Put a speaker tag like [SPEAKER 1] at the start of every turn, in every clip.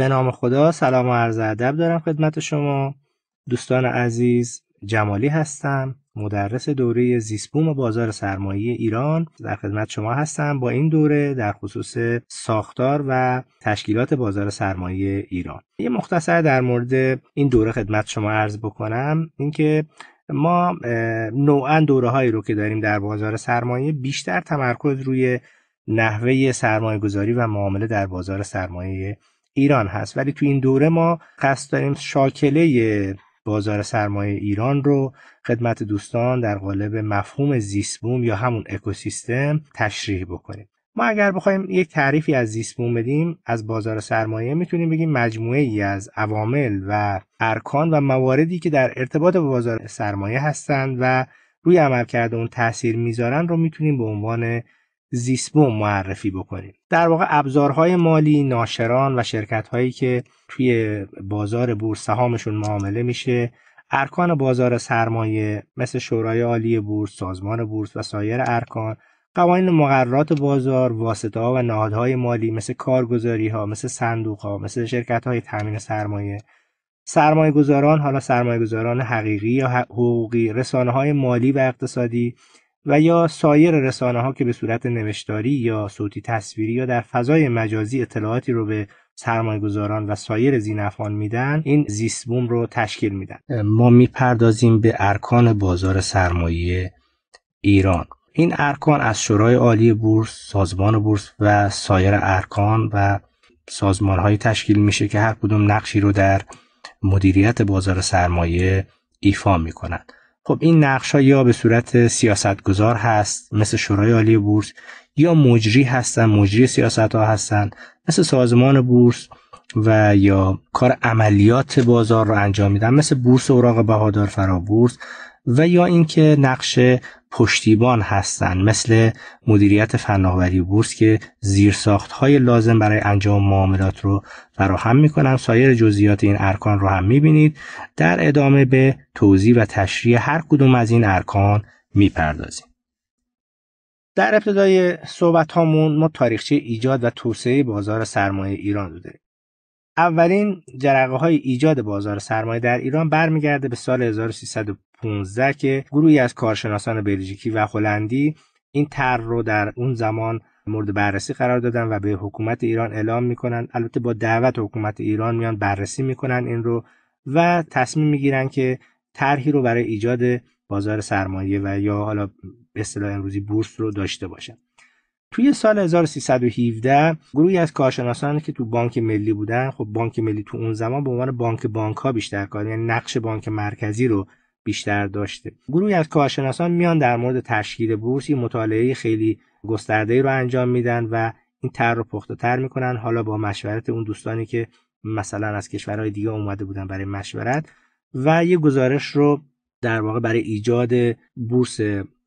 [SPEAKER 1] به نام خدا سلام و عرض ادب دارم خدمت شما دوستان عزیز جمالی هستم مدرس دوره زیسبوم بازار سرمایه ایران در خدمت شما هستم با این دوره در خصوص ساختار و تشکیلات بازار سرمایه ایران یه مختصر در مورد این دوره خدمت شما عرض بکنم اینکه ما نوعا دوره هایی رو که داریم در بازار سرمایه بیشتر تمرکز روی نحوه سرمایه گذاری و معامله در بازار سرمایه ایران هست ولی تو این دوره ما قصد داریم شاکله بازار سرمایه ایران رو خدمت دوستان در قالب مفهوم زیسبوم یا همون اکوسیستم تشریح بکنیم ما اگر بخوایم یک تعریفی از زیسبوم بدیم از بازار سرمایه میتونیم بگیم مجموعه ای از عوامل و ارکان و مواردی که در ارتباط با بازار سرمایه هستند و روی عملکرد اون تاثیر میذارن رو میتونیم به عنوان زیسبوم معرفی بکنیم در واقع ابزارهای مالی ناشران و شرکت هایی که توی بازار بورس سهامشون معامله میشه ارکان بازار سرمایه مثل شورای عالی بورس، سازمان بورس و سایر ارکان قوانین مقررات بازار، واسطه ها و نهادهای مالی مثل کارگزاری ها، مثل صندوق ها، مثل شرکت های تامین سرمایه، سرمایه گذاران، حالا سرمایه گذاران حقیقی یا حقوقی، رسانه های مالی و اقتصادی و یا سایر رسانه ها که به صورت نوشتاری یا صوتی تصویری یا در فضای مجازی اطلاعاتی رو به سرمایه و سایر زینفان میدن این زیست بوم رو تشکیل میدن ما میپردازیم به ارکان بازار سرمایه ایران این ارکان از شورای عالی بورس، سازمان بورس و سایر ارکان و سازمان تشکیل میشه که هر کدوم نقشی رو در مدیریت بازار سرمایه ایفا میکنند. خب این نقش ها یا به صورت سیاستگذار هست مثل شورای عالی بورس یا مجری هستن مجری سیاست ها هستن مثل سازمان بورس و یا کار عملیات بازار رو انجام میدن مثل بورس اوراق بهادار فرابورس و یا اینکه نقش پشتیبان هستند مثل مدیریت فناوری بورس که زیرساخت های لازم برای انجام معاملات رو فراهم میکنم سایر جزئیات این ارکان رو هم میبینید در ادامه به توضیح و تشریح هر کدوم از این ارکان میپردازیم در ابتدای صحبت هامون ما تاریخچه ایجاد و توسعه بازار سرمایه ایران رو داریم اولین جرقه های ایجاد بازار سرمایه در ایران برمیگرده به سال 1315 که گروهی از کارشناسان بلژیکی و هلندی این طرح رو در اون زمان مورد بررسی قرار دادن و به حکومت ایران اعلام میکنن البته با دعوت حکومت ایران میان بررسی میکنن این رو و تصمیم میگیرن که طرحی رو برای ایجاد بازار سرمایه و یا حالا به اصطلاح امروزی بورس رو داشته باشن توی سال 1317 گروهی از کارشناسان که تو بانک ملی بودن خب بانک ملی تو اون زمان به عنوان بانک بانک ها بیشتر کار یعنی نقش بانک مرکزی رو بیشتر داشته گروهی از کارشناسان میان در مورد تشکیل بورس مطالعه خیلی گسترده رو انجام میدن و این تر رو پخته تر میکنن حالا با مشورت اون دوستانی که مثلا از کشورهای دیگه اومده بودن برای مشورت و یه گزارش رو در واقع برای ایجاد بورس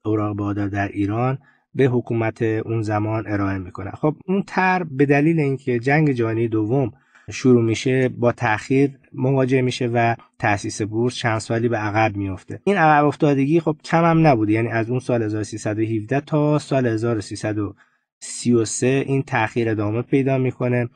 [SPEAKER 1] اوراق بادار در ایران به حکومت اون زمان ارائه میکنه خب اون تر به دلیل اینکه جنگ جهانی دوم شروع میشه با تاخیر مواجه میشه و تاسیس بورس چند سالی به عقب میفته این عقب افتادگی خب کم هم نبود یعنی از اون سال 1317 تا سال 1333 این تاخیر ادامه پیدا میکنه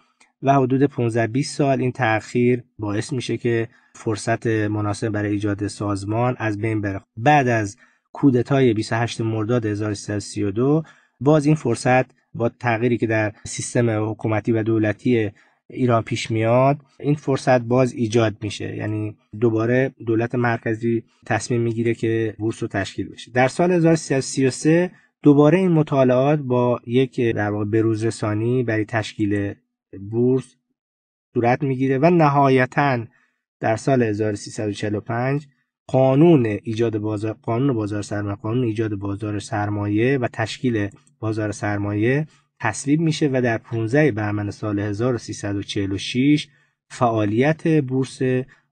[SPEAKER 1] و حدود 15 20 سال این تاخیر باعث میشه که فرصت مناسب برای ایجاد سازمان از بین بره بعد از کودتای 28 مرداد 1332 باز این فرصت با تغییری که در سیستم حکومتی و دولتی ایران پیش میاد این فرصت باز ایجاد میشه یعنی دوباره دولت مرکزی تصمیم میگیره که بورس رو تشکیل بشه در سال 1333 دوباره این مطالعات با یک در واقع بروز رسانی برای تشکیل بورس صورت میگیره و نهایتا در سال 1345 قانون ایجاد بازار قانون بازار سرمایه قانون ایجاد بازار سرمایه و تشکیل بازار سرمایه تصویب میشه و در 15 بهمن سال 1346 فعالیت بورس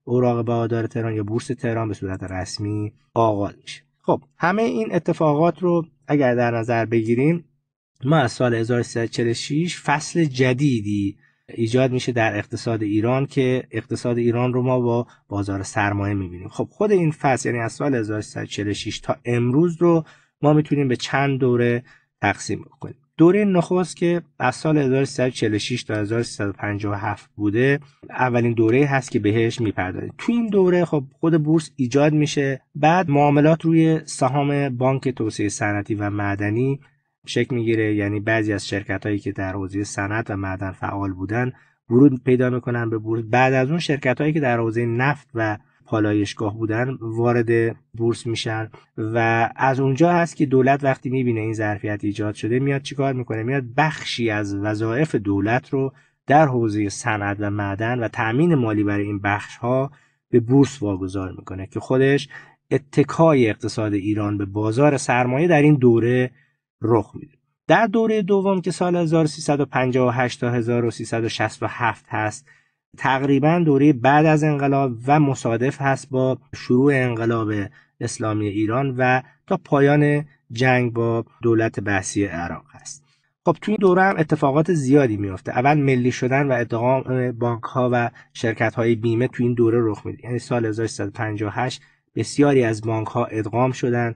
[SPEAKER 1] اوراق بهادار تهران یا بورس تهران به صورت رسمی آغاز میشه خب همه این اتفاقات رو اگر در نظر بگیریم ما از سال 1346 فصل جدیدی ایجاد میشه در اقتصاد ایران که اقتصاد ایران رو ما با بازار سرمایه میبینیم خب خود این فصل یعنی از سال 1346 تا امروز رو ما میتونیم به چند دوره تقسیم کنیم دوره نخست که از سال 1346 تا 1357 بوده اولین دوره هست که بهش میپردازیم تو این دوره خب خود بورس ایجاد میشه بعد معاملات روی سهام بانک توسعه صنعتی و معدنی شکل میگیره یعنی بعضی از شرکت هایی که در حوزه صنعت و معدن فعال بودن ورود پیدا میکنن به بورس بعد از اون شرکت هایی که در حوزه نفت و پالایشگاه بودن وارد بورس میشن و از اونجا هست که دولت وقتی میبینه این ظرفیت ایجاد شده میاد چیکار میکنه میاد بخشی از وظایف دولت رو در حوزه صنعت و معدن و تامین مالی برای این بخش ها به بورس واگذار میکنه که خودش اتکای اقتصاد ایران به بازار سرمایه در این دوره رخ میده در دوره دوم که سال 1358 تا 1367 هست تقریبا دوره بعد از انقلاب و مصادف هست با شروع انقلاب اسلامی ایران و تا پایان جنگ با دولت بحثی عراق هست خب توی دوره هم اتفاقات زیادی میافته اول ملی شدن و ادغام بانک ها و شرکت های بیمه توی این دوره رخ میده یعنی سال 1358 بسیاری از بانک ها ادغام شدن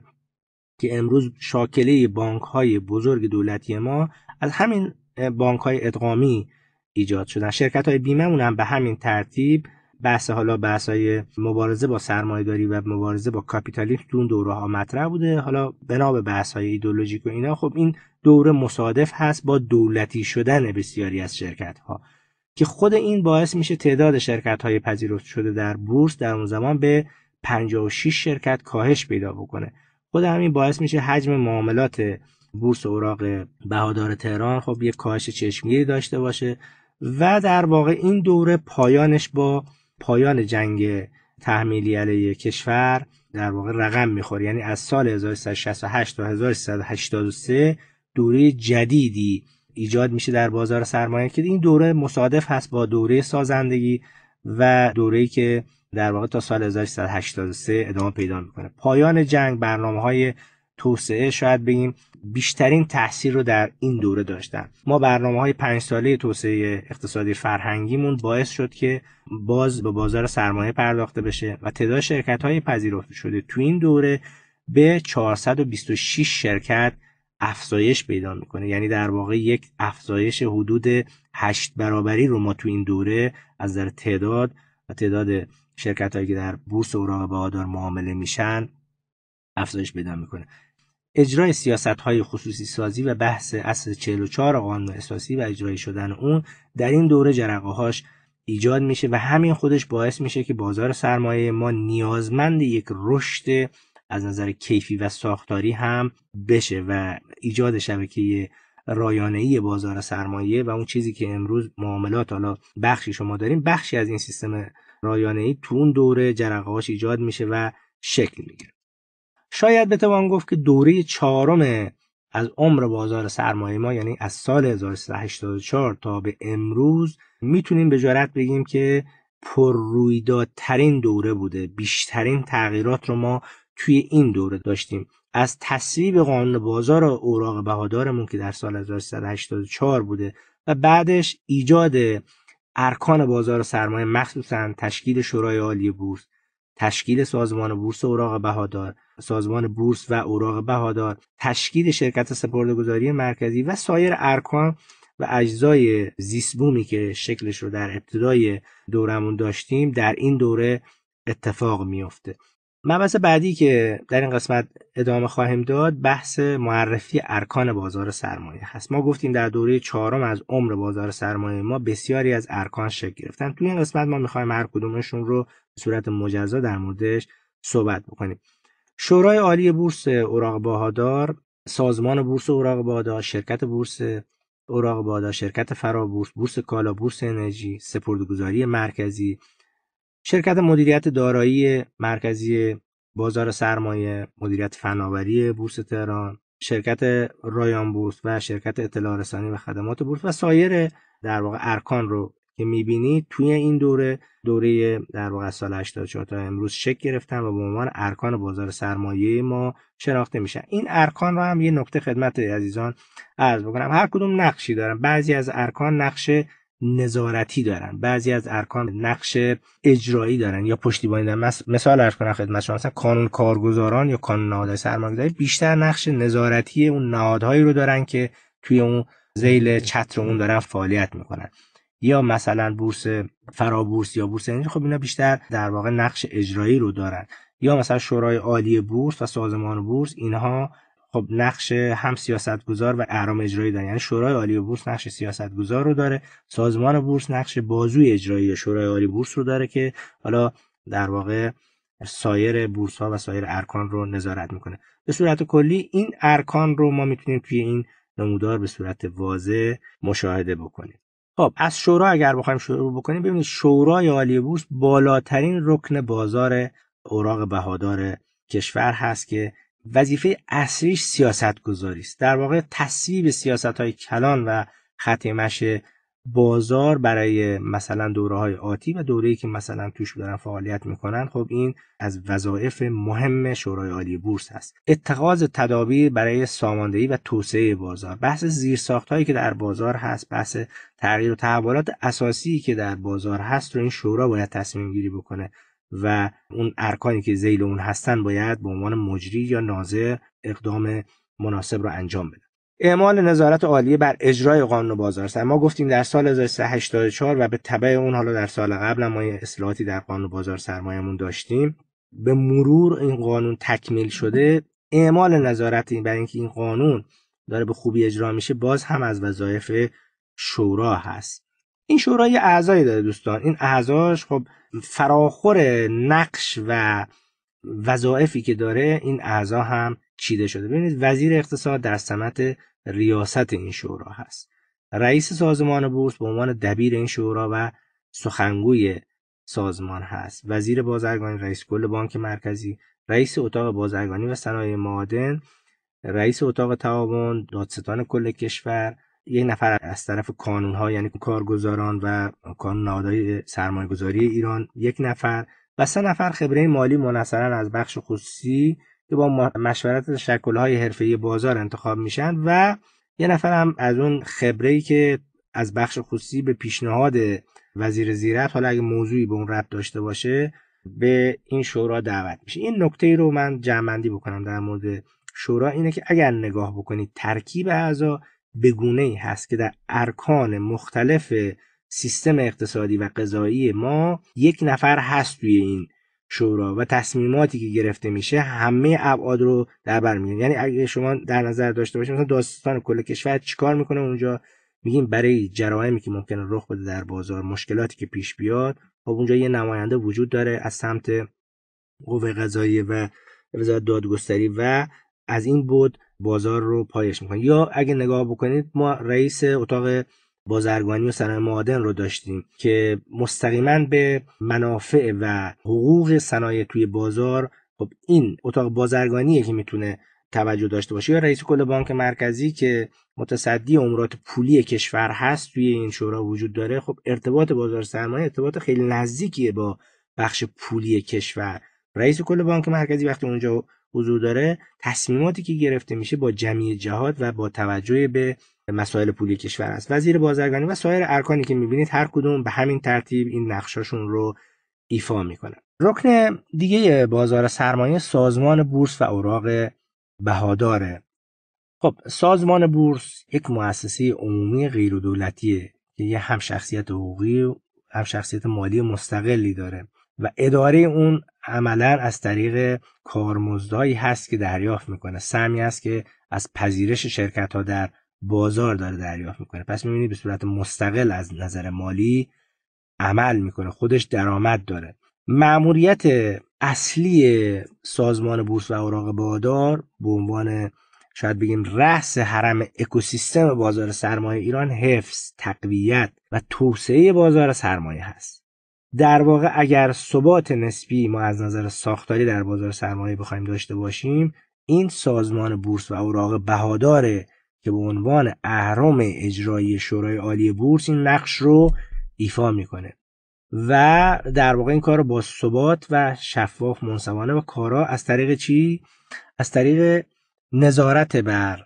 [SPEAKER 1] که امروز شاکله بانک های بزرگ دولتی ما از همین بانک های ادغامی ایجاد شدن شرکت های بیمه هم به همین ترتیب بحث حالا بحث های مبارزه با سرمایهداری و مبارزه با کاپیتالیسم تو اون دوره ها مطرح بوده حالا بنا به بحث های ایدولوژیک و اینا خب این دوره مصادف هست با دولتی شدن بسیاری از شرکت ها که خود این باعث میشه تعداد شرکت های پذیرفته شده در بورس در اون زمان به 56 شرکت کاهش پیدا بکنه خود همین باعث میشه حجم معاملات بورس اوراق بهادار تهران خب یک کاهش چشمگیری داشته باشه و در واقع این دوره پایانش با پایان جنگ تحمیلی علیه کشور در واقع رقم میخوره یعنی از سال 1368 تا 1383 دوره جدیدی ایجاد میشه در بازار سرمایه که این دوره مصادف هست با دوره سازندگی و دوره‌ای که در واقع تا سال 1883 ادامه پیدا میکنه پایان جنگ برنامه های توسعه شاید بگیم بیشترین تاثیر رو در این دوره داشتن ما برنامه های پنج ساله توسعه اقتصادی فرهنگیمون باعث شد که باز به بازار سرمایه پرداخته بشه و تعداد شرکت های پذیرفته شده تو این دوره به 426 شرکت افزایش پیدا میکنه یعنی در واقع یک افزایش حدود 8 برابری رو ما تو این دوره از نظر تعداد و تعداد شرکت هایی که در بورس اوراق بهادار معامله میشن افزایش پیدا میکنه اجرای سیاست های خصوصی سازی و بحث اصل 44 قانون اساسی و اجرایی شدن اون در این دوره جرقه هاش ایجاد میشه و همین خودش باعث میشه که بازار سرمایه ما نیازمند یک رشد از نظر کیفی و ساختاری هم بشه و ایجاد شبکه ای بازار سرمایه و اون چیزی که امروز معاملات حالا بخشی شما داریم بخشی از این سیستم رایانه‌ای تو اون دوره جرقه‌هاش ایجاد میشه و شکل میگیره شاید بتوان گفت که دوره چهارم از عمر بازار سرمایه ما یعنی از سال 1384 تا به امروز میتونیم به جرات بگیم که پر ترین دوره بوده بیشترین تغییرات رو ما توی این دوره داشتیم از تصویب قانون بازار اوراق بهادارمون که در سال 1384 بوده و بعدش ایجاد ارکان بازار سرمایه مخصوصا تشکیل شورای عالی بورس تشکیل سازمان بورس اوراق بهادار سازمان بورس و اوراق بهادار تشکیل شرکت گذاری مرکزی و سایر ارکان و اجزای زیستبومی که شکلش رو در ابتدای دورمون داشتیم در این دوره اتفاق میافته مبحث بعدی که در این قسمت ادامه خواهیم داد بحث معرفی ارکان بازار سرمایه هست ما گفتیم در دوره چهارم از عمر بازار سرمایه ما بسیاری از ارکان شکل گرفتن توی این قسمت ما میخوایم هر کدومشون رو به صورت مجزا در موردش صحبت بکنیم شورای عالی بورس اوراق باهادار سازمان بورس اوراق بهادار، شرکت بورس اوراق بهادار شرکت فرابورس بورس کالا بورس انرژی سپردگذاری مرکزی شرکت مدیریت دارایی مرکزی بازار سرمایه، مدیریت فناوری بورس تهران، شرکت رایان بورس و شرکت اطلاع رسانی و خدمات بورس و سایر در واقع ارکان رو که میبینید توی این دوره دوره در واقع سال 84 تا امروز شکل گرفتن و به عنوان ارکان بازار سرمایه ما شناخته میشن این ارکان رو هم یه نکته خدمت عزیزان عرض بکنم هر کدوم نقشی دارن بعضی از ارکان نقشه. نظارتی دارن بعضی از ارکان نقش اجرایی دارن یا پشتیبانی دارن مثال ارکان کنم خدمت شما مثلا قانون کارگزاران یا کانون نهادهای سرمایه‌گذاری بیشتر نقش نظارتی اون نهادهایی رو دارن که توی اون زیل چتر اون دارن فعالیت میکنن یا مثلا بورس فرابورس یا بورس انرژی خب اینا بیشتر در واقع نقش اجرایی رو دارن یا مثلا شورای عالی بورس و سازمان بورس اینها خب نقش هم سیاستگزار و اهرام اجرایی داره یعنی شورای عالی بورس نقش سیاستگزار رو داره سازمان بورس نقش بازوی اجرایی شورای عالی بورس رو داره که حالا در واقع سایر بورس ها و سایر ارکان رو نظارت میکنه به صورت کلی این ارکان رو ما میتونیم توی این نمودار به صورت واضح مشاهده بکنیم خب از شورا اگر بخوایم شروع بکنیم ببینید شورای عالی بورس بالاترین رکن بازار اوراق بهادار کشور هست که وظیفه اصلیش سیاست گذاری است در واقع تصویب سیاست های کلان و ختمش بازار برای مثلا دوره های آتی و ای که مثلا توش دارن فعالیت میکنن خب این از وظایف مهم شورای عالی بورس هست اتخاذ تدابیر برای ساماندهی و توسعه بازار بحث زیرساخت هایی که در بازار هست بحث تغییر و تحولات اساسی که در بازار هست رو این شورا باید تصمیم گیری بکنه و اون ارکانی که زیل اون هستن باید به عنوان مجری یا ناظر اقدام مناسب را انجام بدن اعمال نظارت عالیه بر اجرای قانون بازار سرمایه ما گفتیم در سال 1384 و به تبع اون حالا در سال قبل ما یه اصلاحاتی در قانون بازار سرمایهمون داشتیم به مرور این قانون تکمیل شده اعمال نظارت این بر اینکه این قانون داره به خوبی اجرا میشه باز هم از وظایف شورا هست این شورای اعضایی داره دوستان این اعضاش خب فراخور نقش و وظایفی که داره این اعضا هم چیده شده ببینید وزیر اقتصاد در سمت ریاست این شورا هست رئیس سازمان بورس به عنوان دبیر این شورا و سخنگوی سازمان هست وزیر بازرگانی رئیس کل بانک مرکزی رئیس اتاق بازرگانی و صنایع معادن رئیس اتاق تعاون دادستان کل کشور یک نفر از طرف کانون ها یعنی کارگزاران و کانون نهادهای گذاری ایران یک نفر و سه نفر خبره مالی منصرا از بخش خصوصی که با مشورت های حرفه بازار انتخاب میشن و یه نفر هم از اون ای که از بخش خصوصی به پیشنهاد وزیر زیرت حالا اگه موضوعی به اون رب داشته باشه به این شورا دعوت میشه این نکته ای رو من جمعندی بکنم در مورد شورا اینه که اگر نگاه بکنید ترکیب اعضا بگونه ای هست که در ارکان مختلف سیستم اقتصادی و قضایی ما یک نفر هست توی این شورا و تصمیماتی که گرفته میشه همه ابعاد رو در بر میگیره یعنی اگه شما در نظر داشته باشید مثلا داستان کل کشور چیکار میکنه اونجا میگیم برای جرائمی که ممکنه رخ بده در بازار مشکلاتی که پیش بیاد خب اونجا یه نماینده وجود داره از سمت قوه قضاییه و وزارت دادگستری و از این بود بازار رو پایش میکنه یا اگه نگاه بکنید ما رئیس اتاق بازرگانی و صنایع معادن رو داشتیم که مستقیما به منافع و حقوق صنایع توی بازار خب این اتاق بازرگانیه که میتونه توجه داشته باشه یا رئیس کل بانک مرکزی که متصدی امورات پولی کشور هست توی این شورا وجود داره خب ارتباط بازار سرمایه ارتباط خیلی نزدیکیه با بخش پولی کشور رئیس کل بانک مرکزی وقتی اونجا حضور داره تصمیماتی که گرفته میشه با جمعی جهاد و با توجه به مسائل پولی کشور است وزیر بازرگانی و سایر ارکانی که میبینید هر کدوم به همین ترتیب این نقشاشون رو ایفا میکنن رکن دیگه بازار سرمایه سازمان بورس و اوراق بهاداره خب سازمان بورس یک مؤسسه عمومی غیر دولتیه که یه شخصیت حقوقی و شخصیت مالی مستقلی داره و اداره اون عملا از طریق کارمزدایی هست که دریافت میکنه سمی است که از پذیرش شرکت ها در بازار داره دریافت میکنه پس میبینید به صورت مستقل از نظر مالی عمل میکنه خودش درآمد داره معموریت اصلی سازمان بورس و اوراق بادار به عنوان شاید بگیم رأس حرم اکوسیستم بازار سرمایه ایران حفظ، تقویت و توسعه بازار سرمایه هست. در واقع اگر ثبات نسبی ما از نظر ساختاری در بازار سرمایه بخوایم داشته باشیم این سازمان بورس و اوراق بهاداره که به عنوان اهرام اجرایی شورای عالی بورس این نقش رو ایفا میکنه و در واقع این کار رو با ثبات و شفاف منصفانه و کارا از طریق چی از طریق نظارت بر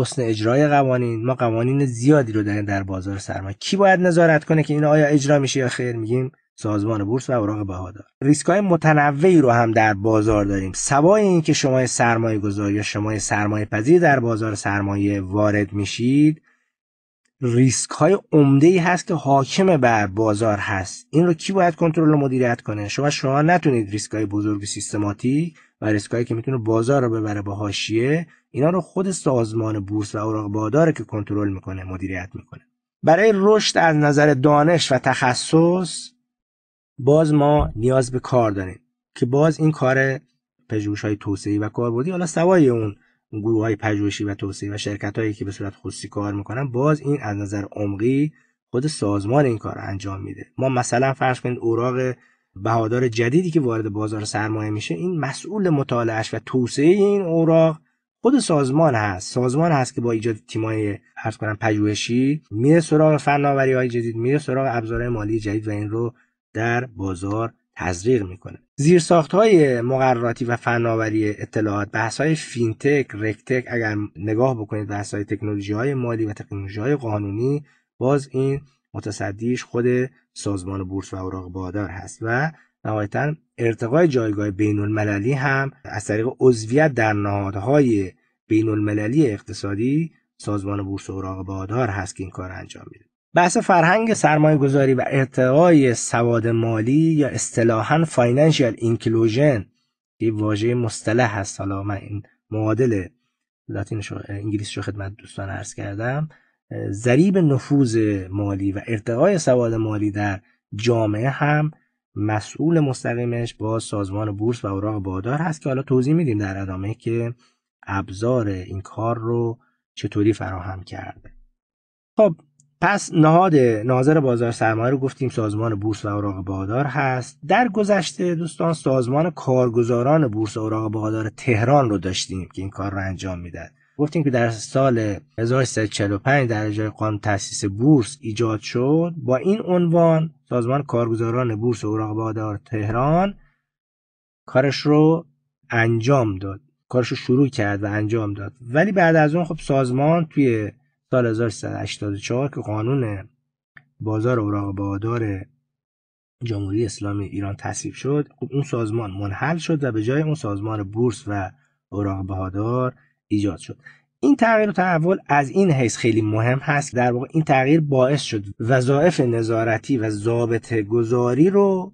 [SPEAKER 1] حسن اجرای قوانین ما قوانین زیادی رو داریم در بازار سرمایه کی باید نظارت کنه که این آیا اجرا میشه یا خیر میگیم سازمان بورس و اوراق بهادار ریسک های متنوعی رو هم در بازار داریم سوای اینکه شما سرمایه گذار یا شما سرمایه پذیر در بازار سرمایه وارد میشید ریسک های عمده ای هست که حاکم بر بازار هست این رو کی باید کنترل و مدیریت کنه شما شما نتونید ریسک های بزرگ سیستماتیک و ریسک هایی که میتونه بازار رو ببره به حاشیه اینا رو خود سازمان بورس و اوراق باداره که کنترل میکنه مدیریت میکنه برای رشد از نظر دانش و تخصص باز ما نیاز به کار داریم که باز این کار پژوهش های توسعه و کاربردی حالا سوای اون گروه های پژوهشی و توسعه و شرکت هایی که به صورت خصوصی کار میکنن باز این از نظر عمقی خود سازمان این کار انجام میده ما مثلا فرض کنید اوراق بهادار جدیدی که وارد بازار سرمایه میشه این مسئول مطالعهش و توسعه این اوراق خود سازمان هست سازمان هست که با ایجاد تیمای ارز کنم پژوهشی میره سراغ فناوری های جدید میره سراغ ابزارهای مالی جدید و این رو در بازار تزریق میکنه زیرساخت های مقرراتی و فناوری اطلاعات بحث های فینتک رکتک اگر نگاه بکنید بحث های تکنولوژی های مالی و تکنولوژی های قانونی باز این متصدیش خود سازمان بورس و اوراق بادار هست و نهایتا ارتقای جایگاه بین المللی هم از طریق عضویت در نهادهای بین المللی اقتصادی سازمان بورس و اوراق بادار هست که این کار انجام میده بحث فرهنگ سرمایه گذاری و ارتقای سواد مالی یا اصطلاحا فاینانشیال اینکلوژن یه واژه مصطلح هست حالا من این معادل لاتینش انگلیسی رو خدمت دوستان عرض کردم ذریب نفوذ مالی و ارتقای سواد مالی در جامعه هم مسئول مستقیمش با سازمان بورس و اوراق بادار هست که حالا توضیح میدیم در ادامه که ابزار این کار رو چطوری فراهم کرده خب پس نهاد ناظر بازار سرمایه رو گفتیم سازمان بورس و اوراق بهادار هست در گذشته دوستان سازمان کارگزاران بورس و اوراق بهادار تهران رو داشتیم که این کار رو انجام میداد گفتیم که در سال 1345 در جای قانون تاسیس بورس ایجاد شد با این عنوان سازمان کارگزاران بورس و اوراق بهادار تهران کارش رو انجام داد کارش رو شروع کرد و انجام داد ولی بعد از اون خب سازمان توی سال 1384 که قانون بازار اوراق بهادار جمهوری اسلامی ایران تصویب شد خب اون سازمان منحل شد و به جای اون سازمان بورس و اوراق بهادار ایجاد شد این تغییر و تحول از این حیث خیلی مهم هست در واقع این تغییر باعث شد وظایف نظارتی و ضابط گذاری رو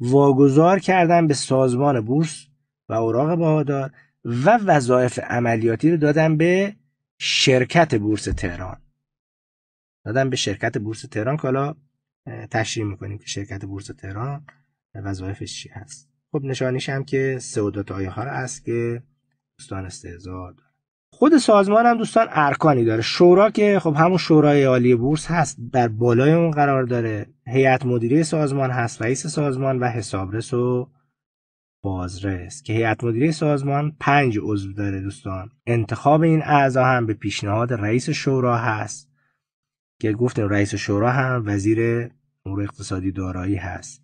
[SPEAKER 1] واگذار کردن به سازمان بورس و اوراق بهادار و وظایف عملیاتی رو دادن به شرکت بورس تهران دادن به شرکت بورس تهران که حالا تشریح میکنیم که شرکت بورس تهران وظایفش چی هست خب نشانیش هم که سئو آیه ها هست که دوستان استعزار خود سازمان هم دوستان ارکانی داره شورا که خب همون شورای عالی بورس هست در بالای اون قرار داره هیئت مدیره سازمان هست رئیس سازمان و حسابرس و بازرس که هیئت مدیره سازمان پنج عضو داره دوستان انتخاب این اعضا هم به پیشنهاد رئیس شورا هست که گفتیم رئیس شورا هم وزیر امور اقتصادی دارایی هست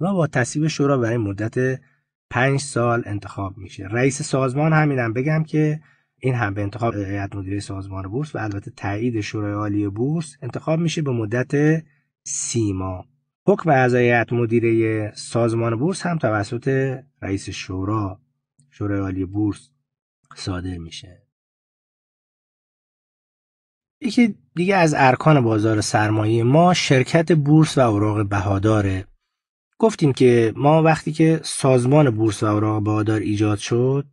[SPEAKER 1] و با تصویب شورا برای مدت پنج سال انتخاب میشه رئیس سازمان همینم بگم که این هم به انتخاب هیئت مدیره سازمان بورس و البته تایید شورای عالی بورس انتخاب میشه به مدت سی ماه حکم اعضای مدیره سازمان بورس هم توسط رئیس شورا شورای عالی بورس صادر میشه یکی دیگه از ارکان بازار سرمایه ما شرکت بورس و اوراق بهاداره گفتیم که ما وقتی که سازمان بورس و اوراق بهادار ایجاد شد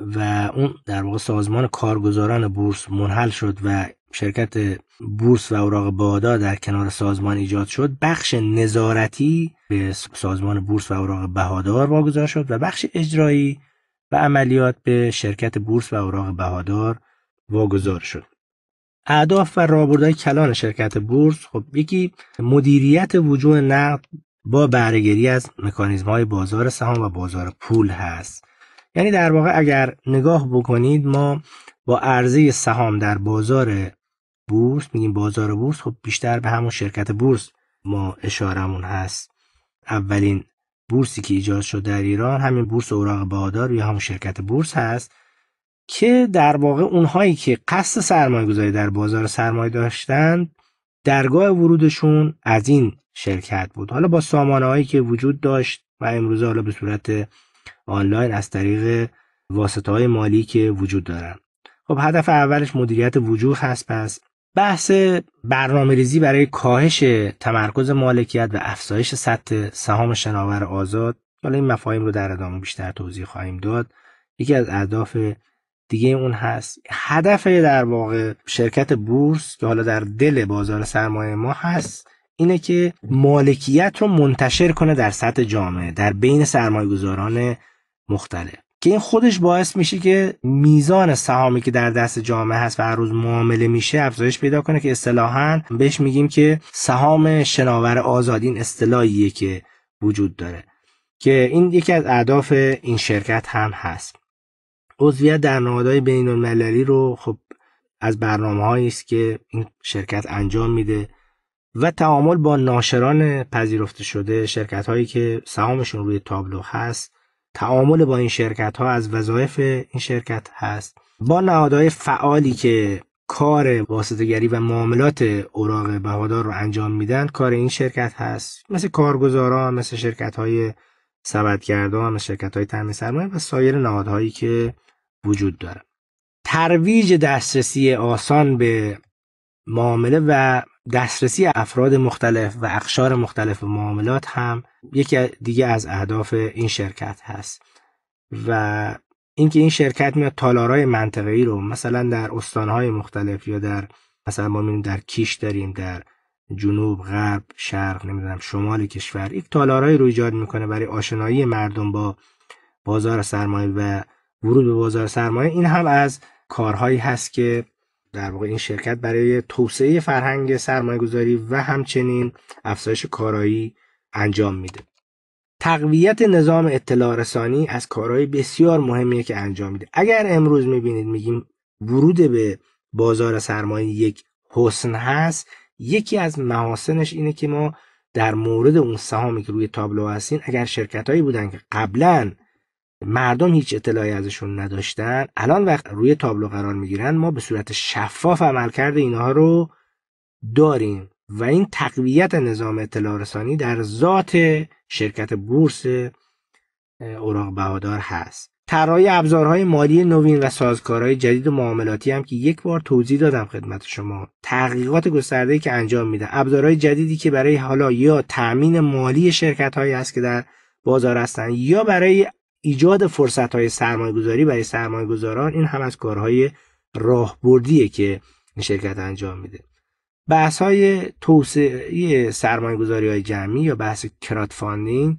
[SPEAKER 1] و اون در واقع سازمان کارگزاران بورس منحل شد و شرکت بورس و اوراق بادا در کنار سازمان ایجاد شد بخش نظارتی به سازمان بورس و اوراق بهادار واگذار شد و بخش اجرایی و عملیات به شرکت بورس و اوراق بهادار واگذار شد اهداف و راهبردهای کلان شرکت بورس خب یکی مدیریت وجود نقد با برگری از مکانیزم های بازار سهام و بازار پول هست یعنی در واقع اگر نگاه بکنید ما با عرضه سهام در بازار بورس میگیم بازار بورس خب بیشتر به همون شرکت بورس ما اشارمون هست اولین بورسی که ایجاد شد در ایران همین بورس اوراق بهادار یا همون شرکت بورس هست که در واقع اونهایی که قصد سرمایه گذاری در بازار سرمایه داشتند درگاه ورودشون از این شرکت بود حالا با سامانه هایی که وجود داشت و امروز حالا به صورت آنلاین از طریق واسطه های مالی که وجود دارن خب هدف اولش مدیریت وجود هست پس بحث برنامه ریزی برای کاهش تمرکز مالکیت و افزایش سطح سهام شناور آزاد حالا این مفاهیم رو در ادامه بیشتر توضیح خواهیم داد یکی از اهداف دیگه اون هست هدف در واقع شرکت بورس که حالا در دل بازار سرمایه ما هست اینه که مالکیت رو منتشر کنه در سطح جامعه در بین سرمایه گذاران مختلف که این خودش باعث میشه که میزان سهامی که در دست جامعه هست و هر روز معامله میشه افزایش پیدا کنه که اصطلاحا بهش میگیم که سهام شناور آزادین این اصطلاحیه که وجود داره که این یکی از اهداف این شرکت هم هست عضویت در نهادهای بین المللی رو خب از برنامه است که این شرکت انجام میده و تعامل با ناشران پذیرفته شده شرکت هایی که سهامشون روی تابلو هست تعامل با این شرکت ها از وظایف این شرکت هست با نهادهای فعالی که کار واسطگری و معاملات اوراق بهادار رو انجام میدن کار این شرکت هست مثل کارگزاران مثل شرکت های سبدگردان مثل شرکت های تامین سرمایه و سایر نهادهایی که وجود داره ترویج دسترسی آسان به معامله و دسترسی افراد مختلف و اقشار مختلف به معاملات هم یکی دیگه از اهداف این شرکت هست و اینکه این شرکت میاد تالارهای منطقه‌ای رو مثلا در استانهای مختلف یا در مثلا ما میدونیم در کیش داریم در جنوب غرب شرق نمیدونم شمال کشور یک تالارهایی رو ایجاد میکنه برای آشنایی مردم با بازار سرمایه و ورود به بازار سرمایه این هم از کارهایی هست که در واقع این شرکت برای توسعه فرهنگ گذاری و همچنین افزایش کارایی انجام میده تقویت نظام اطلاع رسانی از کارهای بسیار مهمیه که انجام میده اگر امروز میبینید میگیم ورود به بازار سرمایه یک حسن هست یکی از محاسنش اینه که ما در مورد اون سهامی که روی تابلو هستین اگر شرکتهایی بودن که قبلا مردم هیچ اطلاعی ازشون نداشتن الان وقت روی تابلو قرار میگیرن ما به صورت شفاف عملکرد اینها رو داریم و این تقویت نظام اطلاع رسانی در ذات شرکت بورس اوراق بهادار هست طراحی ابزارهای مالی نوین و سازکارهای جدید و معاملاتی هم که یک بار توضیح دادم خدمت شما تحقیقات گسترده که انجام میده ابزارهای جدیدی که برای حالا یا تامین مالی شرکت هایی است که در بازار هستند یا برای ایجاد فرصت های سرمایه گذاری برای سرمایه گذاران این هم از کارهای راهبردیه که این شرکت انجام میده بحث های توسعه سرمایه گذاری های جمعی یا بحث کرات فاندینگ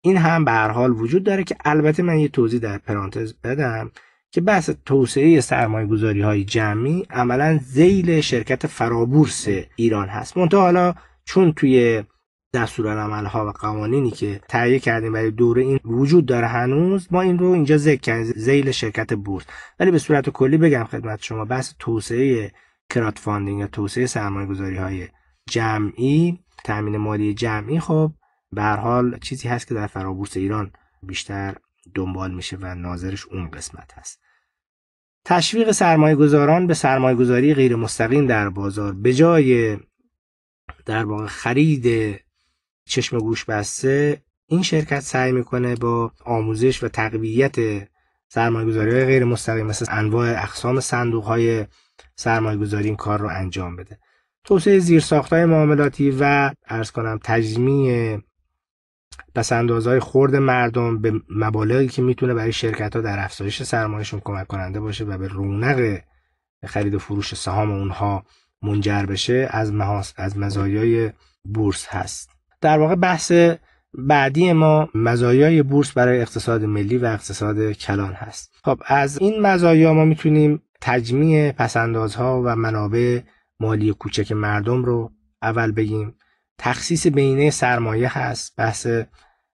[SPEAKER 1] این هم به هر حال وجود داره که البته من یه توضیح در پرانتز بدم که بحث توسعه سرمایه گذاری های جمعی عملا زیل شرکت فرابورس ایران هست منتها حالا چون توی ها و قوانینی که تهیه کردیم برای دوره این وجود داره هنوز ما این رو اینجا ذکر کردیم زیل شرکت بورس ولی به صورت کلی بگم خدمت شما بحث توسعه کرات فاندینگ یا توسعه گذاری های جمعی تامین مالی جمعی خب به حال چیزی هست که در فرابورس ایران بیشتر دنبال میشه و ناظرش اون قسمت هست تشویق سرمایه گذاران به سرمایه گذاری غیر مستقیم در بازار به جای در واقع خرید چشم گوش بسته این شرکت سعی میکنه با آموزش و تقویت گذاری های غیر مستقیم مثل انواع اقسام صندوق های سرمایه‌گذاری این کار رو انجام بده توسعه های معاملاتی و ارز کنم تجمیع های خورد مردم به مبالغی که میتونه برای شرکت ها در افزایش سرمایهشون کمک کننده باشه و به رونق خرید و فروش سهام اونها منجر بشه از, از مزایای بورس هست در واقع بحث بعدی ما مزایای بورس برای اقتصاد ملی و اقتصاد کلان هست خب از این مزایا ما میتونیم تجمیع پسندازها و منابع مالی کوچک مردم رو اول بگیم تخصیص بینه سرمایه هست بحث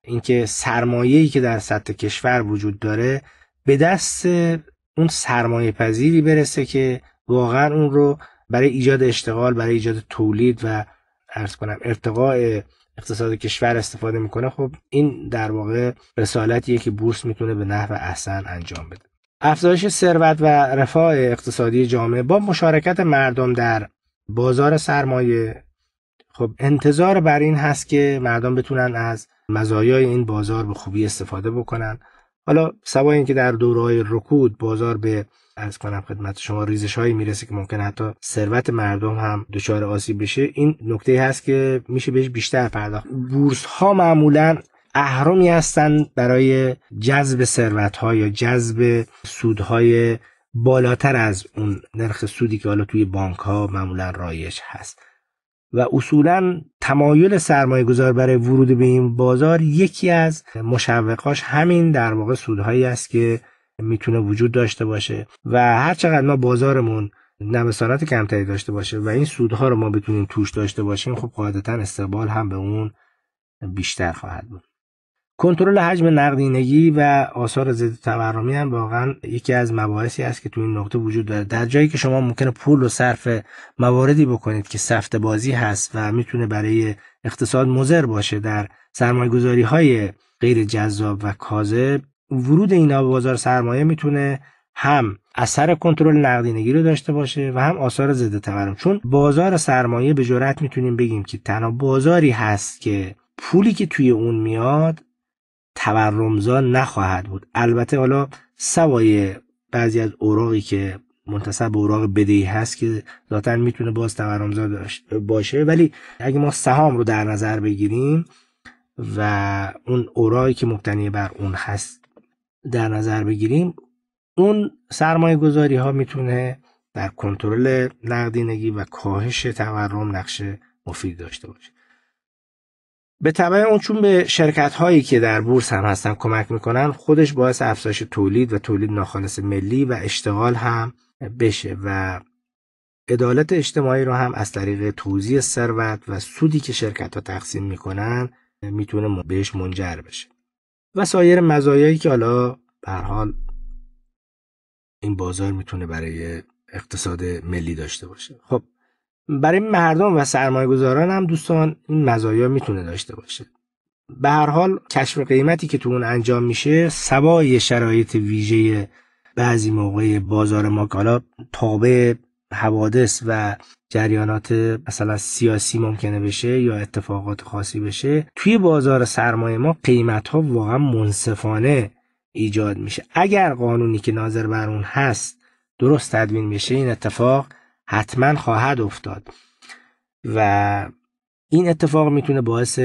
[SPEAKER 1] اینکه سرمایه‌ای که در سطح کشور وجود داره به دست اون سرمایه پذیری برسه که واقعا اون رو برای ایجاد اشتغال برای ایجاد تولید و ارز کنم ارتقاء اقتصاد کشور استفاده میکنه خب این در واقع رسالتیه که بورس میتونه به نحو احسن انجام بده افزایش ثروت و رفاه اقتصادی جامعه با مشارکت مردم در بازار سرمایه خب انتظار بر این هست که مردم بتونن از مزایای این بازار به خوبی استفاده بکنن حالا سوای اینکه در دورهای رکود بازار به از کنم خدمت شما ریزش هایی میرسه که ممکن حتی ثروت مردم هم دچار آسیب بشه این نکته هست که میشه بهش بیشتر پرداخت بورس ها معمولا اهرمی هستند برای جذب ثروت ها یا جذب سود های بالاتر از اون نرخ سودی که حالا توی بانک ها معمولا رایج هست و اصولا تمایل سرمایه گذار برای ورود به این بازار یکی از مشوقاش همین در واقع سودهایی است که میتونه وجود داشته باشه و هر چقدر ما بازارمون نوسانات کمتری داشته باشه و این سودها رو ما بتونیم توش داشته باشیم خب قاعدتا استقبال هم به اون بیشتر خواهد بود کنترل حجم نقدینگی و آثار ضد تورمی هم واقعا یکی از مباحثی است که تو این نقطه وجود داره در جایی که شما ممکنه پول و صرف مواردی بکنید که سفت بازی هست و میتونه برای اقتصاد مضر باشه در سرمایه های غیر جذاب و کاذب ورود اینا به بازار سرمایه میتونه هم اثر کنترل نقدینگی رو داشته باشه و هم آثار ضد تورم چون بازار سرمایه به جرات میتونیم بگیم که تنها بازاری هست که پولی که توی اون میاد تورمزا نخواهد بود البته حالا سوای بعضی از اوراقی که منتصب اوراق بدهی هست که ذاتا میتونه باز تورمزا باشه ولی اگه ما سهام رو در نظر بگیریم و اون اوراقی که مبتنی بر اون هست در نظر بگیریم اون سرمایه گذاری ها میتونه در کنترل نقدینگی و کاهش تورم نقش مفید داشته باشه به طبع اون چون به شرکت هایی که در بورس هم هستن کمک میکنن خودش باعث افزایش تولید و تولید ناخالص ملی و اشتغال هم بشه و عدالت اجتماعی رو هم از طریق توضیح ثروت و سودی که شرکت ها تقسیم میکنن میتونه بهش منجر بشه و سایر مزایایی که حالا به حال این بازار میتونه برای اقتصاد ملی داشته باشه خب برای مردم و سرمایه گذاران هم دوستان این مزایا میتونه داشته باشه به هر حال کشف قیمتی که تو اون انجام میشه سوای شرایط ویژه بعضی موقع بازار ما حالا تابع حوادث و جریانات مثلا سیاسی ممکنه بشه یا اتفاقات خاصی بشه توی بازار سرمایه ما قیمت ها واقعا منصفانه ایجاد میشه اگر قانونی که ناظر بر اون هست درست تدوین بشه این اتفاق حتما خواهد افتاد و این اتفاق میتونه باعث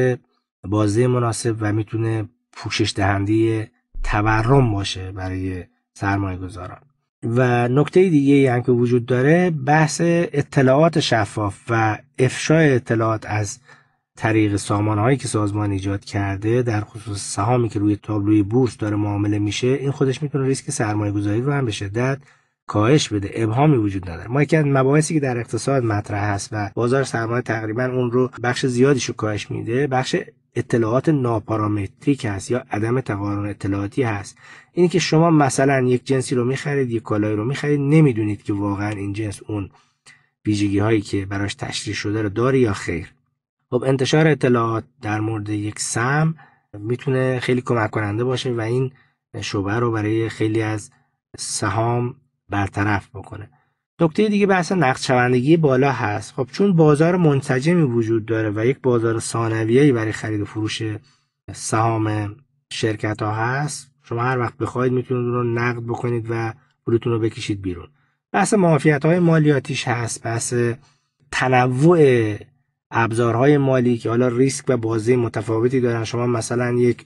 [SPEAKER 1] بازه مناسب و میتونه پوشش دهنده تورم باشه برای سرمایه گذاران و نکته دیگه ای هم که وجود داره بحث اطلاعات شفاف و افشای اطلاعات از طریق سامان هایی که سازمان ایجاد کرده در خصوص سهامی که روی تابلوی بورس داره معامله میشه این خودش میتونه ریسک سرمایه گذاری رو هم به شدت کاهش بده ابهامی وجود نداره ما یکی از مباحثی که در اقتصاد مطرح هست و بازار سرمایه تقریبا اون رو بخش زیادیش رو کاهش میده بخش اطلاعات ناپارامتریک هست یا عدم تقارن اطلاعاتی هست اینی که شما مثلا یک جنسی رو میخرید یک کالایی رو میخرید نمیدونید که واقعا این جنس اون ویژگی هایی که براش تشریح شده رو داره یا خیر خب انتشار اطلاعات در مورد یک سم میتونه خیلی کمک کننده باشه و این شبه رو برای خیلی از سهام برطرف بکنه نکته دیگه بحث نقدشوندگی بالا هست خب چون بازار منسجمی وجود داره و یک بازار ثانویه‌ای برای خرید و فروش سهام شرکت ها هست شما هر وقت بخواید میتونید اون رو نقد بکنید و پولتون رو بکشید بیرون بحث معافیت های مالیاتیش هست بحث تنوع ابزارهای مالی که حالا ریسک و بازه متفاوتی دارن شما مثلا یک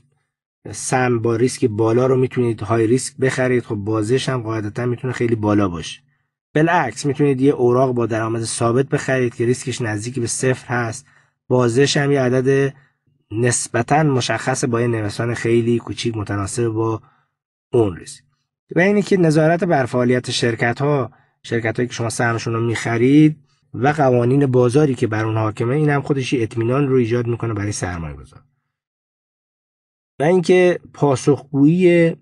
[SPEAKER 1] سم با ریسک بالا رو میتونید های ریسک بخرید خب بازیش هم قاعدتا میتونه خیلی بالا باشه بلعکس میتونید یه اوراق با درآمد ثابت بخرید که ریسکش نزدیک به صفر هست بازش هم یه عدد نسبتا مشخص با یه نوسان خیلی کوچیک متناسب با اون ریسک و اینه که نظارت بر فعالیت شرکت ها شرکت هایی که شما سهمشون رو میخرید و قوانین بازاری که بر اون حاکمه این هم خودش اطمینان رو ایجاد میکنه برای سرمایه گذار و اینکه پاسخگویی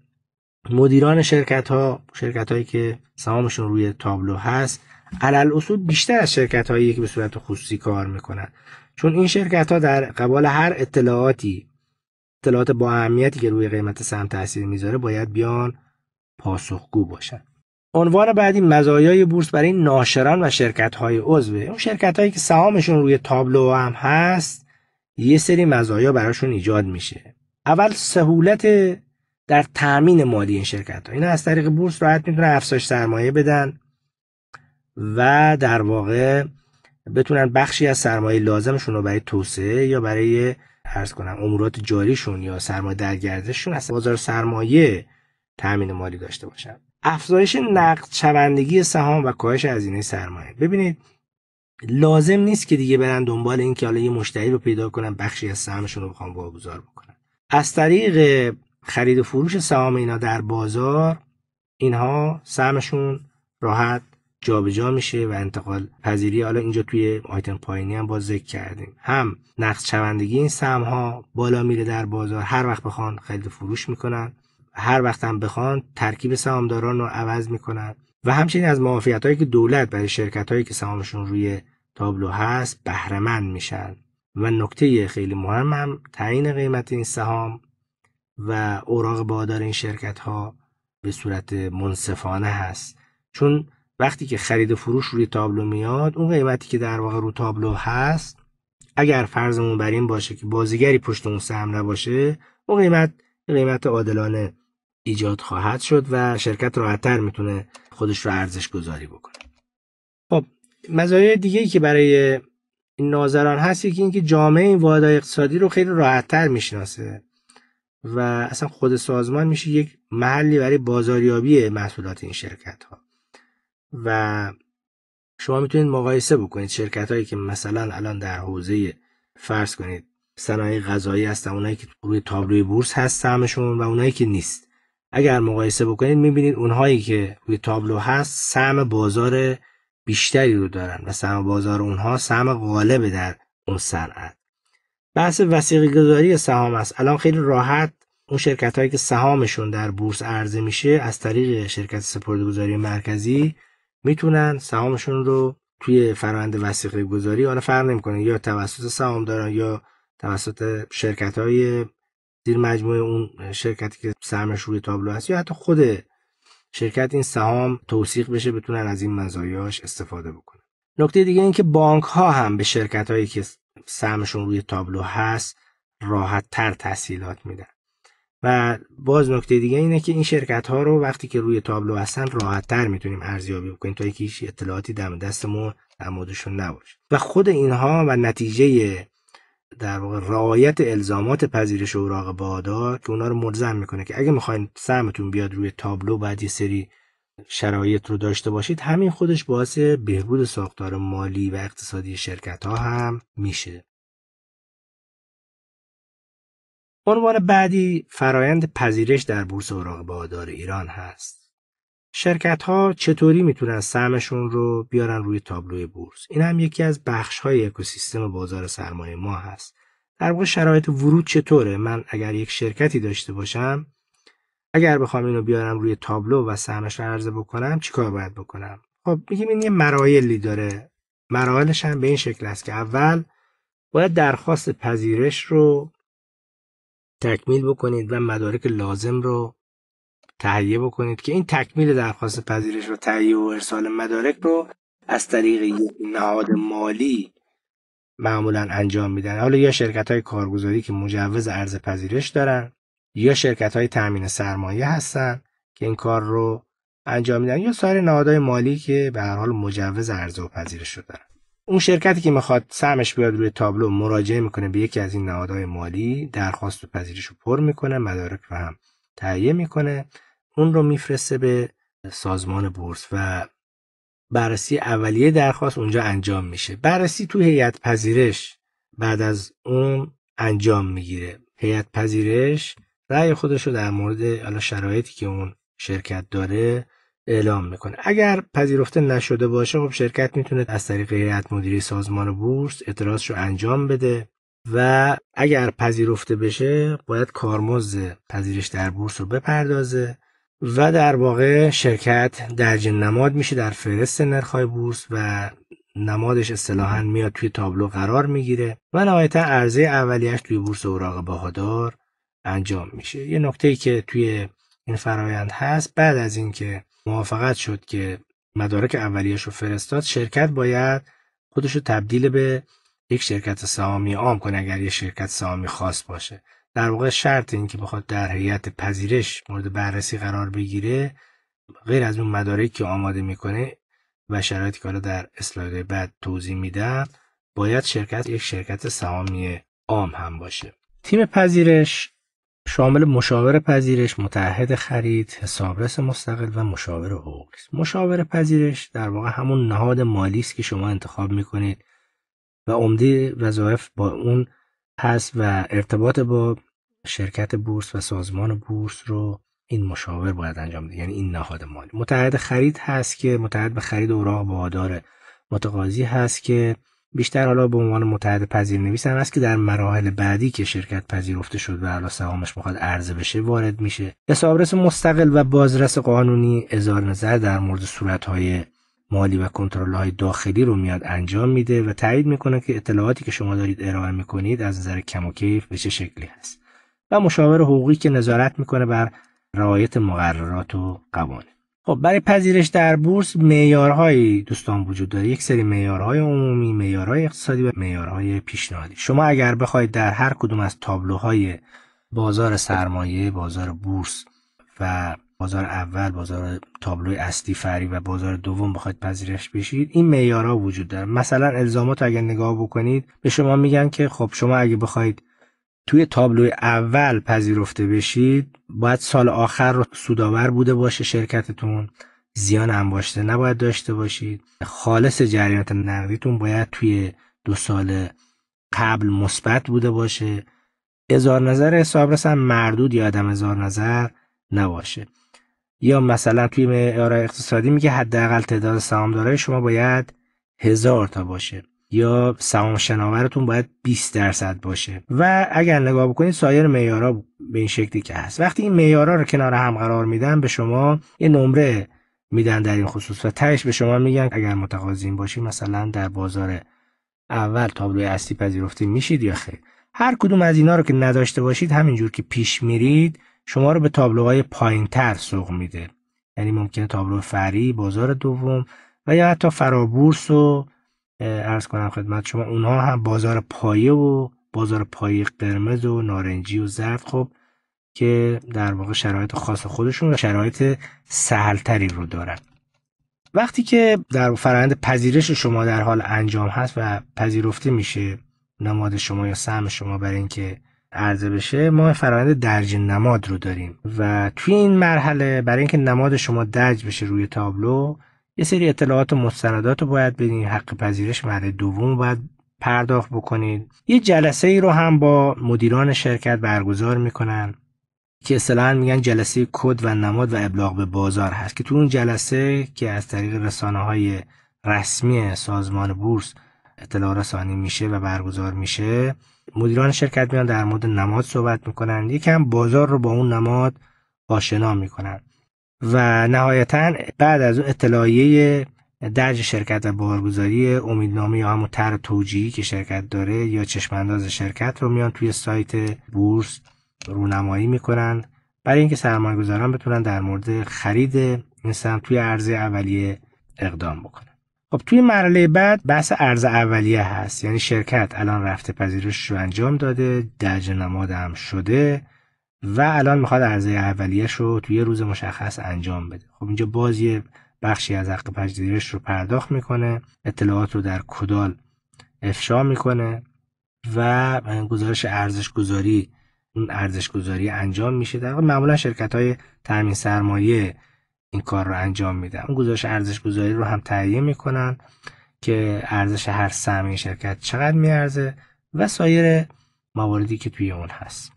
[SPEAKER 1] مدیران شرکت ها شرکت هایی که سهامشون روی تابلو هست علل اصول بیشتر از شرکت هایی که به صورت خصوصی کار میکنن چون این شرکت ها در قبال هر اطلاعاتی اطلاعات با اهمیتی که روی قیمت سهم تاثیر میذاره باید بیان پاسخگو باشن عنوان بعدی مزایای بورس برای ناشران و شرکت های عضوه اون شرکت هایی که سهامشون روی تابلو هم هست یه سری مزایا براشون ایجاد میشه اول سهولت در تامین مالی این شرکت ها اینا از طریق بورس راحت میتونن افزایش سرمایه بدن و در واقع بتونن بخشی از سرمایه لازمشون رو برای توسعه یا برای ارز کنم امورات جاریشون یا سرمایه در از بازار سرمایه تامین مالی داشته باشن افزایش نقد شوندگی سهام و کاهش هزینه سرمایه ببینید لازم نیست که دیگه برن دنبال این که حالا یه مشتری رو پیدا کنن بخشی از سهمشون رو بخوام واگذار بکنن از طریق خرید و فروش سهام اینا در بازار اینها سهمشون راحت جابجا جا میشه و انتقال پذیری حالا اینجا توی آیتم پایینی هم باز ذکر کردیم هم نقص چوندگی این سهم ها بالا میره در بازار هر وقت بخوان خرید و فروش میکنن هر وقت هم بخوان ترکیب سهامداران رو عوض میکنن و همچنین از معافیت هایی که دولت برای شرکت هایی که سهامشون روی تابلو هست بهرهمند میشن و نکته خیلی مهم هم تعیین قیمت این سهام و اوراق بادار این شرکت ها به صورت منصفانه هست چون وقتی که خرید و فروش روی تابلو میاد اون قیمتی که در واقع رو تابلو هست اگر فرضمون بر این باشه که بازیگری پشت اون سهم نباشه اون قیمت قیمت عادلانه ایجاد خواهد شد و شرکت راحتتر میتونه خودش رو ارزش گذاری بکنه خب مزایای دیگه که برای این ناظران هست که اینکه جامعه این وادای اقتصادی رو خیلی راحتتر میشناسه و اصلا خود سازمان میشه یک محلی برای بازاریابی محصولات این شرکت ها و شما میتونید مقایسه بکنید شرکت هایی که مثلا الان در حوزه فرض کنید صنایع غذایی هستن اونایی که روی تابلوی بورس هست سهمشون و اونایی که نیست اگر مقایسه بکنید میبینید اونهایی که روی تابلو هست سهم بازار بیشتری رو دارن و سهم بازار اونها سهم غالب در اون صنعت بحث وسیقی گذاری سهام است الان خیلی راحت اون شرکت هایی که سهامشون در بورس عرضه میشه از طریق شرکت سپرده گذاری مرکزی میتونن سهامشون رو توی فرآیند وسیقی گذاری حالا فرق نمیکنه یا توسط سهام دارن یا توسط شرکت های زیر مجموعه اون شرکتی که سهمش روی تابلو هست یا حتی خود شرکت این سهام توصیق بشه بتونن از این مزایاش استفاده بکنن نکته دیگه این که بانک ها هم به شرکت هایی که سهمشون روی تابلو هست راحت تر تحصیلات میدن و باز نکته دیگه اینه که این شرکت ها رو وقتی که روی تابلو هستن راحت تر میتونیم ارزیابی بکنیم تا یکیش اطلاعاتی دم دستمون در موردشون نباشه و خود اینها و نتیجه در واقع رعایت الزامات پذیرش اوراق بادار که اونا رو ملزم میکنه که اگه میخواین سهمتون بیاد روی تابلو باید یه سری شرایط رو داشته باشید همین خودش باعث بهبود ساختار مالی و اقتصادی شرکت ها هم میشه عنوان بعدی فرایند پذیرش در بورس اوراق بهادار ایران هست شرکت ها چطوری میتونن سهمشون رو بیارن روی تابلوی بورس این هم یکی از بخش های اکوسیستم بازار سرمایه ما هست در واقع شرایط ورود چطوره من اگر یک شرکتی داشته باشم اگر بخوام اینو بیارم روی تابلو و سهمش رو عرضه بکنم چیکار باید بکنم خب بگیم این یه مرایلی داره مراحلش هم به این شکل است که اول باید درخواست پذیرش رو تکمیل بکنید و مدارک لازم رو تهیه بکنید که این تکمیل درخواست پذیرش و تهیه و ارسال مدارک رو از طریق نهاد مالی معمولا انجام میدن حالا یا شرکت های کارگزاری که مجوز عرضه پذیرش دارن یا شرکت های تامین سرمایه هستن که این کار رو انجام میدن یا سایر نهادهای مالی که به هر حال مجوز عرضه و پذیرش دارن اون شرکتی که میخواد سهمش بیاد روی تابلو مراجعه میکنه به یکی از این نهادهای مالی درخواست و پذیرش رو پر میکنه مدارک رو هم تهیه میکنه اون رو میفرسته به سازمان بورس و بررسی اولیه درخواست اونجا انجام میشه بررسی تو هیئت پذیرش بعد از اون انجام میگیره هیئت پذیرش رأی خودش رو در مورد شرایطی که اون شرکت داره اعلام میکنه اگر پذیرفته نشده باشه خب شرکت میتونه از طریق هیئت مدیری سازمان بورس اعتراضش رو انجام بده و اگر پذیرفته بشه باید کارمزد پذیرش در بورس رو بپردازه و در واقع شرکت درجه نماد میشه در فرست نرخ‌های بورس و نمادش اصطلاحا میاد توی تابلو قرار میگیره و نهایتا عرضه اولیش توی بورس اوراق بهادار انجام میشه یه نکته ای که توی این فرایند هست بعد از اینکه موافقت شد که مدارک اولیش رو فرستاد شرکت باید خودش رو تبدیل به یک شرکت سهامی عام کنه اگر یه شرکت سهامی خاص باشه در واقع شرط این که بخواد در هیئت پذیرش مورد بررسی قرار بگیره غیر از اون مدارکی که آماده میکنه و شرایطی که حالا در اسلاید بعد توضیح میدم باید شرکت یک شرکت سهامی عام هم باشه تیم پذیرش شامل مشاور پذیرش، متحد خرید، حسابرس مستقل و مشاور حقوقی است. مشاور پذیرش در واقع همون نهاد مالی است که شما انتخاب میکنید و عمده وظایف با اون هست و ارتباط با شرکت بورس و سازمان بورس رو این مشاور باید انجام بده یعنی این نهاد مالی متحد خرید هست که متحد به خرید اوراق بهادار متقاضی هست که بیشتر حالا به عنوان متحد پذیر نویس هست که در مراحل بعدی که شرکت پذیرفته شد و حالا سهامش میخواد عرضه بشه وارد میشه حسابرس مستقل و بازرس قانونی اظهار نظر در مورد صورتهای مالی و کنترل های داخلی رو میاد انجام میده و تایید میکنه که اطلاعاتی که شما دارید ارائه میکنید از نظر کم و کیف به چه شکلی هست و مشاور حقوقی که نظارت میکنه بر رعایت مقررات و قوانین خب برای پذیرش در بورس معیارهایی دوستان وجود داره یک سری معیارهای عمومی معیارهای اقتصادی و معیارهای پیشنهادی شما اگر بخواید در هر کدوم از تابلوهای بازار سرمایه بازار بورس و بازار اول بازار تابلو اصلی فری و بازار دوم بخواید پذیرش بشید این معیارها وجود داره مثلا الزامات اگر نگاه بکنید به شما میگن که خب شما اگه بخواید توی تابلو اول پذیرفته بشید باید سال آخر رو سودآور بوده باشه شرکتتون زیان انباشته نباید داشته باشید خالص جریانت نقدیتون باید توی دو سال قبل مثبت بوده باشه ازار نظر حسابرس هم مردود یا عدم ازار نظر نباشه یا مثلا توی معیار اقتصادی میگه حداقل تعداد سهامدارای شما باید هزار تا باشه یا سهام شناورتون باید 20 درصد باشه و اگر نگاه بکنید سایر معیارها به این شکلی که هست وقتی این معیارها رو کنار هم قرار میدن به شما یه نمره میدن در این خصوص و تهش به شما میگن اگر متقاضیم باشید مثلا در بازار اول تابلوی اصلی پذیرفته میشید یا خیر هر کدوم از اینا رو که نداشته باشید همینجور که پیش میرید شما رو به تابلوهای تر سوق میده یعنی ممکنه تابلو فری بازار دوم و یا حتی فرابورس و ارز کنم خدمت شما اونها هم بازار پایه و بازار پایه قرمز و نارنجی و زرد خب که در واقع شرایط خاص خودشون و شرایط سهلتری رو دارن وقتی که در فرآیند پذیرش شما در حال انجام هست و پذیرفته میشه نماد شما یا سهم شما برای اینکه عرضه بشه ما فرآیند درج نماد رو داریم و توی این مرحله برای اینکه نماد شما درج بشه روی تابلو یه سری اطلاعات و مستندات رو باید بدین حق پذیرش مرحله دوم باید پرداخت بکنید یه جلسه ای رو هم با مدیران شرکت برگزار میکنن که اصطلاحا میگن جلسه کد و نماد و ابلاغ به بازار هست که تو اون جلسه که از طریق رسانه های رسمی سازمان بورس اطلاع رسانی میشه و برگزار میشه مدیران شرکت میان در مورد نماد صحبت میکنن یکم بازار رو با اون نماد آشنا میکنن و نهایتا بعد از اون اطلاعیه درج شرکت و بارگذاری امیدنامه یا همون تر توجیهی که شرکت داره یا چشمانداز شرکت رو میان توی سایت بورس رونمایی میکنن برای اینکه سرمایه گذاران بتونن در مورد خرید این توی عرضه اولیه اقدام بکنن خب توی مرحله بعد بحث ارز اولیه هست یعنی شرکت الان رفته پذیرش رو انجام داده درج نماد هم شده و الان میخواد عرضه اولیش رو توی یه روز مشخص انجام بده خب اینجا باز یه بخشی از حق پجدیرش رو پرداخت میکنه اطلاعات رو در کدال افشا میکنه و گزارش ارزش گذاری اون ارزش گذاری انجام میشه در واقع معمولا شرکت های تامین سرمایه این کار رو انجام میدن اون گزارش ارزش گذاری رو هم تهیه میکنن که ارزش هر این شرکت چقدر میارزه و سایر مواردی که توی اون هست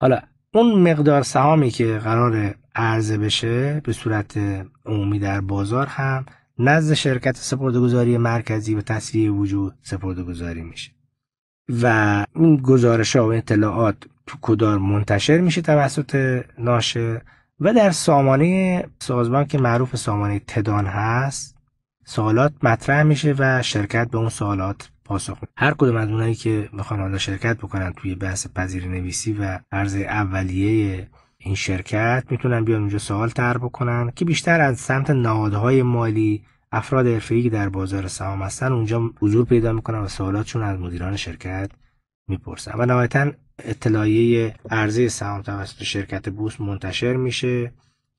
[SPEAKER 1] حالا اون مقدار سهامی که قرار عرضه بشه به صورت عمومی در بازار هم نزد شرکت سپردگذاری مرکزی به تصویه وجود سپردگذاری میشه و این گزارش ها و اطلاعات تو کدار منتشر میشه توسط ناشه و در سامانه سازمان که معروف سامانه تدان هست سوالات مطرح میشه و شرکت به اون سوالات پاسخ هر کدوم از اونایی که میخوان حالا شرکت بکنن توی بحث پذیر نویسی و عرض اولیه این شرکت میتونن بیان اونجا سوال تر بکنن که بیشتر از سمت نهادهای مالی افراد حرفه‌ای که در بازار سهام هستن اونجا حضور پیدا میکنن و سوالاتشون از مدیران شرکت میپرسن و نهایتا اطلاعیه عرضه سهام توسط شرکت بوس منتشر میشه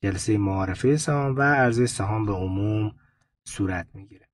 [SPEAKER 1] جلسه معارفه سهام و عرضه سهام به عموم صورت میگیره